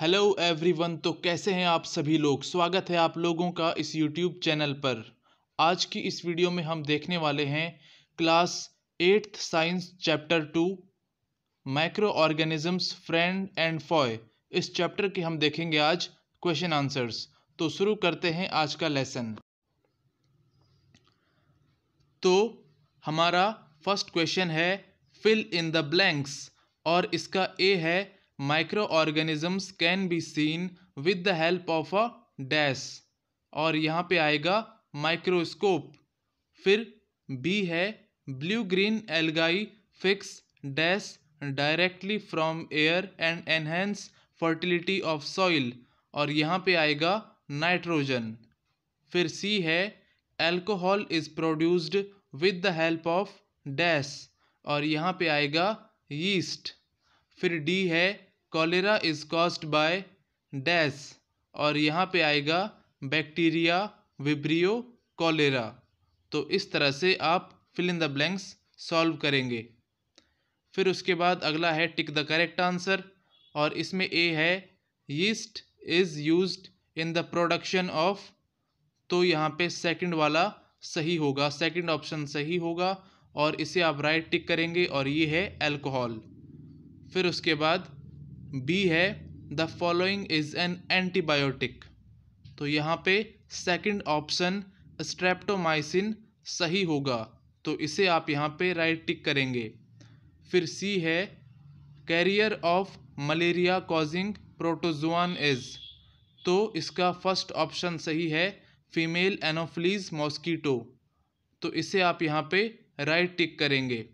Hello everyone तो कैसे हैं आप सभी लोग स्वागत है आप लोगों का इस यूट्यूब चैनल पर आज की इस वीडियो में हम देखने वाले हैं class eighth science chapter two microorganisms friend and foe इस चैप्टर के हम देखेंगे आज क्वेश्चन आंसर्स तो शुरू करते हैं आज का लेसन तो हमारा फर्स्ट क्वेश्चन है फिल इन द ब्लैंक्स और इसका ए है microorganisms can be seen with the help of a dash और यहाँ पे आएगा माइक्रोस्कोप फिर बी है blue green algae fix dash directly from air and enhance fertility of soil और यहाँ पे आएगा नाइट्रोजन फिर सी है alcohol is produced with the help of dash और यहाँ पे आएगा यीस्ट फिर डी है cholera is caused by dash और यहाँ पे आएगा बैक्टीरिया विब्रियो कॉलेरा तो इस तरह से आप fill in the blanks solve करेंगे फिर उसके बाद अगला है टिक द करेक्ट आंसर और इसमें ए है yeast is used in the production of तो यहाँ पे सेकंड वाला सही होगा सेकंड ऑप्शन सही होगा और इसे आप राइट टिक करेंगे और ये है अल्कोहल फिर उसके बाद बी है the following is an antibiotic तो यहाँ पे सेकंड ऑप्शन स्ट्रेप्टोमाइसिन सही होगा तो इसे आप यहाँ पे राइट टिक करेंगे फिर सी है carrier of malaria causing protozoan is तो इसका फर्स्ट ऑप्शन सही है फीमेल एनोफ्लीज मॉस्कीटो तो इसे आप यहाँ पे राइट टिक करेंगे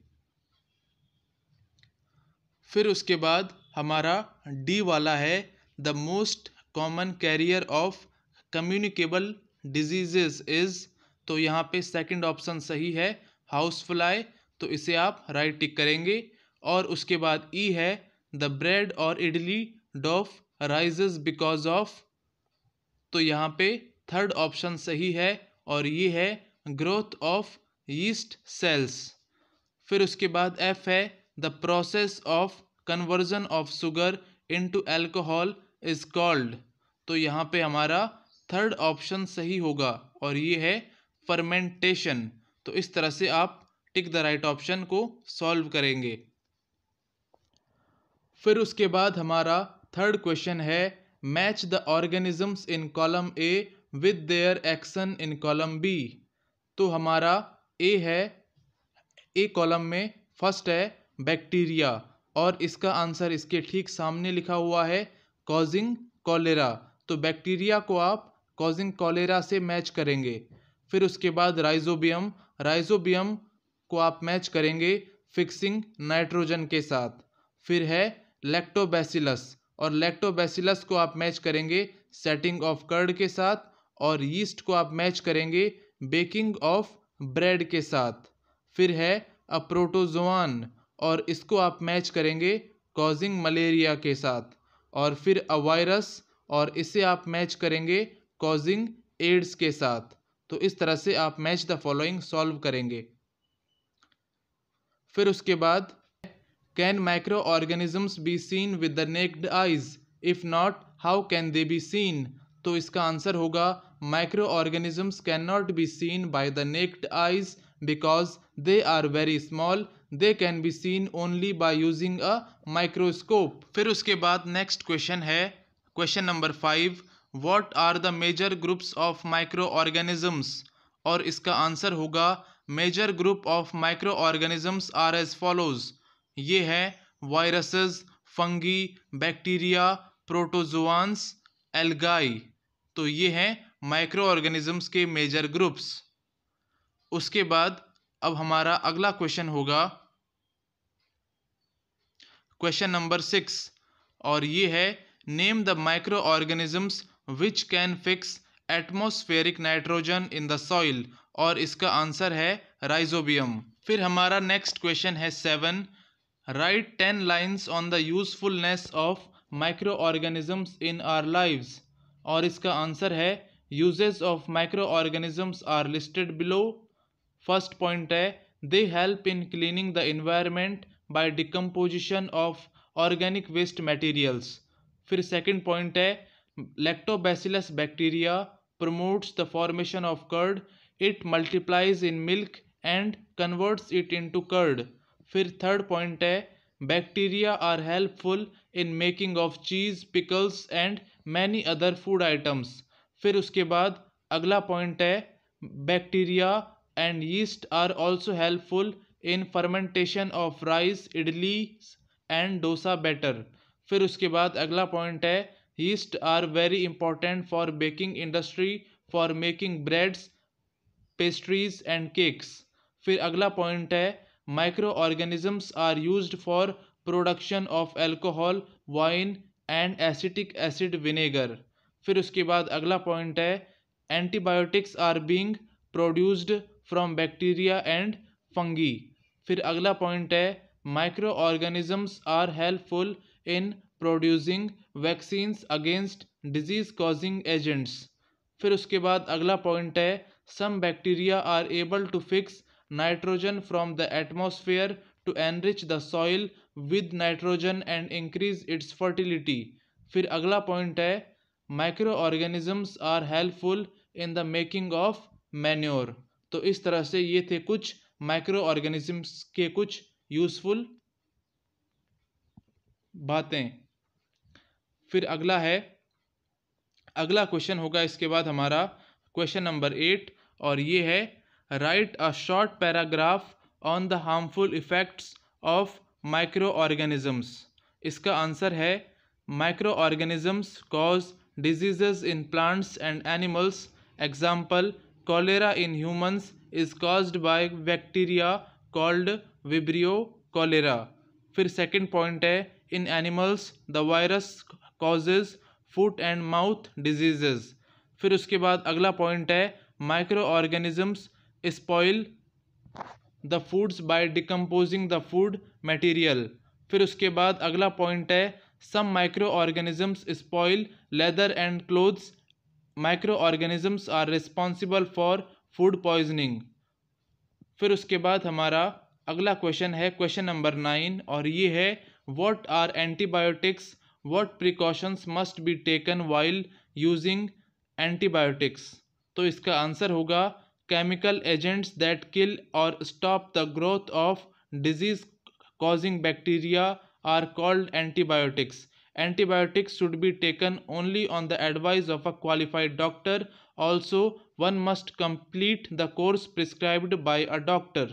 फिर उसके बाद हमारा डी वाला है the most common carrier of communicable diseases is तो यहाँ पे सेकंड ऑप्शन सही है हाउस फ्लाई तो इसे आप राइट टिक करेंगे और उसके बाद ई है द ब्रेड और idli dough rise because of तो यहाँ पे थर्ड ऑप्शन सही है और ये है ग्रोथ ऑफ यीस्ट सेल्स फिर उसके बाद एफ है the process of conversion of sugar into alcohol is called तो यहाँ पे हमारा थर्ड ऑप्शन सही होगा और ये है फर्मेंटेशन तो इस तरह से आप टिक द राइट ऑप्शन को सॉल्व करेंगे फिर उसके बाद हमारा थर्ड क्वेश्चन है match the organisms in column A with their action in column B तो हमारा ए है ए कॉलम में फर्स्ट है बैक्टीरिया और इसका आंसर इसके ठीक सामने लिखा हुआ है कॉजिंग कॉलेरा तो बैक्टीरिया को आप कॉजिंग कॉलेरा से मैच करेंगे फिर उसके बाद राइजोबियम राइजोबियम को आप मैच करेंगे फिक्सिंग नाइट्रोजन के साथ फिर है लैक्टोबैसिलस और लैक्टोबैसिलस को आप मैच करेंगे सेटिंग ऑफ कर्ड के साथ और यीस्ट को आप मैच करेंगे बेकिंग ऑफ ब्रेड के साथ फिर है अप्रोटोजोआन और इसको आप मैच करेंगे कॉजिंग मलेरिया के साथ और फिर अ वायरस और इसे आप मैच करेंगे कॉजिंग एड्स के साथ तो इस तरह से आप मैच द फॉलोइंग सॉल्व करेंगे फिर उसके बाद can microorganisms be seen with the naked eyes if not how can they be seen तो इसका आंसर होगा microorganisms can not be seen by the naked eyes because they are very small they can be seen only by using a microscope फिर उसके बाद next question है question number five what are the major groups of microorganisms और इसका answer होगा major group of microorganisms are as follows ये है viruses fungi bacteria protozoans algae तो ये हैं माइक्रो ऑर्गेनिजम्स के मेजर ग्रुप्स उसके बाद अब हमारा अगला क्वेश्चन होगा क्वेश्चन नंबर सिक्स और ये है name the microorganisms which can fix atmospheric nitrogen in the soil और इसका आंसर है राइजोबियम फिर हमारा नेक्स्ट क्वेश्चन है seven write ten lines on the usefulness of microorganisms in our lives और इसका आंसर है uses of microorganisms are listed below first point है they help in cleaning the environment by decomposition of organic waste materials फिर second point है lactobacillus bacteria promotes the formation of curd it multiplies in milk and converts it into curd फिर third point है bacteria are helpful in making of cheese pickles and many other food items फिर उसके बाद अगला point है bacteria and yeast are also helpful in fermentation of rice idli and dosa batter फिर उसके बाद अगला पॉइंट है yeast are very important for baking industry for making breads pastries and cakes फिर अगला पॉइंट है microorganisms are use for production of alcohol wine and acetic acid vinegar फिर उसके बाद अगला पॉइंट है antibiotics are being produced from bacteria and fungi फिर अगला पॉइंट है microorganisms are helpful in producing vaccines against disease causing agents फिर उसके बाद अगला पॉइंट है some bacteria are able to fix nitrogen from the atmosphere to enrich the soil with nitrogen and increase its fertility फिर अगला point है microorganisms are helpful in the making of manure तो इस तरह से ये थे कुछ माइक्रो ऑर्गेनिजम्स के कुछ यूज़फुल बातें फिर अगला है अगला क्वेश्चन होगा इसके बाद हमारा क्वेश्चन नंबर एट और ये है write a short paragraph on the harmful effects of microorganisms इसका आंसर है microorganisms cause diseases in plants and animals example Cholera in humans is caused by bacteria called Vibrio cholera. फिर second point है in animals the virus causes foot and mouth diseases. फिर उसके बाद अगला point है micro organisms spoil the foods by decomposing the food material. फिर उसके बाद अगला point है some micro organisms spoil leather and clothes microorganisms are responsible for food poisoning फिर उसके बाद हमारा अगला क्वेश्चन है क्वेश्चन नंबर नाइन और ये है what are antibiotics what precautions must be taken while using antibiotics तो इसका आंसर होगा केमिकल एजेंट्स दैट किल और stop the growth of disease causing bacteria are called antibiotics Antibiotics should be taken only on the advice of a qualified doctor. Also, one must complete the course prescribed by a doctor.